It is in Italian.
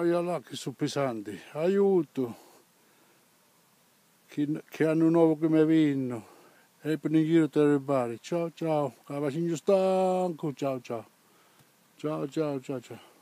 Aia là che sono pesanti, aiuto! Che, che hanno un nuovo che mi vinno. E per in giro te Ciao ciao, cavacinio stanco, ciao ciao. Ciao ciao ciao ciao.